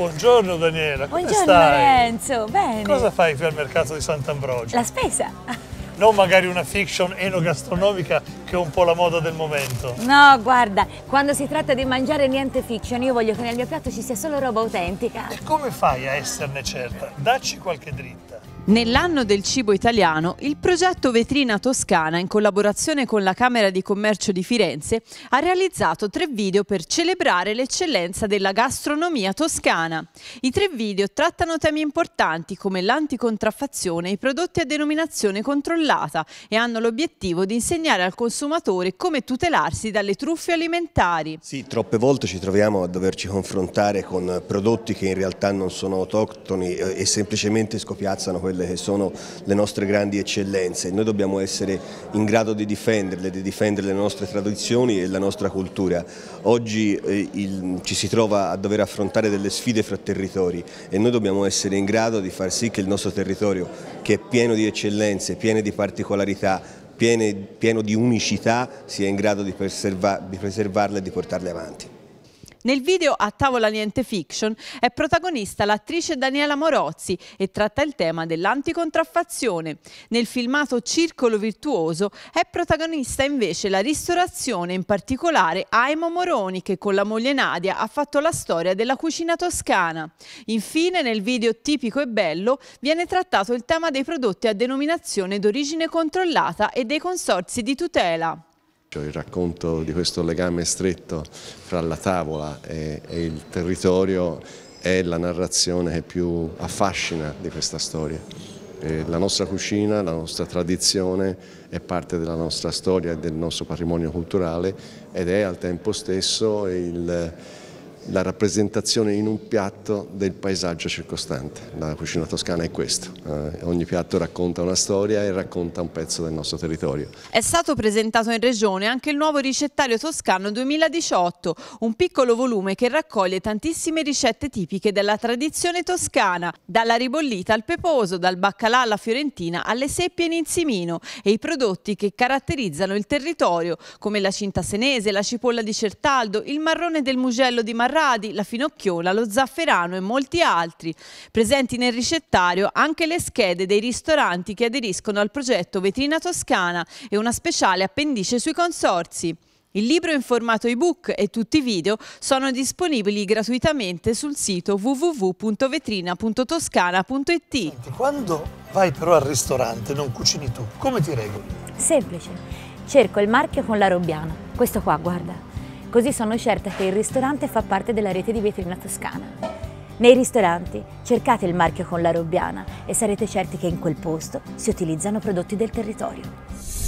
Buongiorno Daniela, come Buongiorno stai? Lorenzo, bene. Cosa fai qui al mercato di Sant'Ambrogio? La spesa. Non magari una fiction enogastronomica che è un po' la moda del momento. No, guarda, quando si tratta di mangiare niente fiction, io voglio che nel mio piatto ci sia solo roba autentica. E come fai a esserne certa? Dacci qualche dritta. Nell'anno del cibo italiano, il progetto Vetrina Toscana, in collaborazione con la Camera di Commercio di Firenze, ha realizzato tre video per celebrare l'eccellenza della gastronomia toscana. I tre video trattano temi importanti come l'anticontraffazione e i prodotti a denominazione controllata e hanno l'obiettivo di insegnare al consumatore consumatore come tutelarsi dalle truffe alimentari. Sì, troppe volte ci troviamo a doverci confrontare con prodotti che in realtà non sono autoctoni eh, e semplicemente scopiazzano quelle che sono le nostre grandi eccellenze. Noi dobbiamo essere in grado di difenderle, di difendere le nostre tradizioni e la nostra cultura. Oggi eh, il, ci si trova a dover affrontare delle sfide fra territori e noi dobbiamo essere in grado di far sì che il nostro territorio, che è pieno di eccellenze, pieno di particolarità, piene, pieno di unicità sia in grado di, preserva, di preservarle e di portarle avanti. Nel video A Tavola Niente Fiction è protagonista l'attrice Daniela Morozzi e tratta il tema dell'anticontraffazione. Nel filmato Circolo Virtuoso è protagonista invece la ristorazione, in particolare Aimo Moroni che con la moglie Nadia ha fatto la storia della cucina toscana. Infine nel video Tipico e Bello viene trattato il tema dei prodotti a denominazione d'origine controllata e dei consorzi di tutela. Il racconto di questo legame stretto fra la tavola e, e, il territorio è la narrazione che più affascina di questa storia. E la nostra cucina, la nostra tradizione è parte della nostra storia e del nostro patrimonio culturale ed è al tempo stesso il la rappresentazione in un piatto del paesaggio circostante. La cucina toscana è questo, eh, ogni piatto racconta una storia e racconta un pezzo del nostro territorio. È stato presentato in regione anche il nuovo ricettario toscano 2018, un piccolo volume che raccoglie tantissime ricette tipiche della tradizione toscana, dalla ribollita al peposo, dal baccalà alla fiorentina alle seppie in insimino e i prodotti che caratterizzano il territorio, come la cinta senese, la cipolla di Certaldo, il marrone del Mugello di Marrone, Arradi, la Finocchiola, lo Zafferano e molti altri. Presenti nel ricettario anche le schede dei ristoranti che aderiscono al progetto Vetrina Toscana e una speciale appendice sui consorzi. Il libro in formato ebook e tutti i video sono disponibili gratuitamente sul sito www.vetrina.toscana.it. Quando vai però al ristorante non cucini tu, come ti regoli? Semplice, cerco il marchio con la robbiana. Questo qua, guarda. Così sono certa che il ristorante fa parte della rete di vetrina toscana. Nei ristoranti cercate il marchio con la robbiana e sarete certi che in quel posto si utilizzano prodotti del territorio.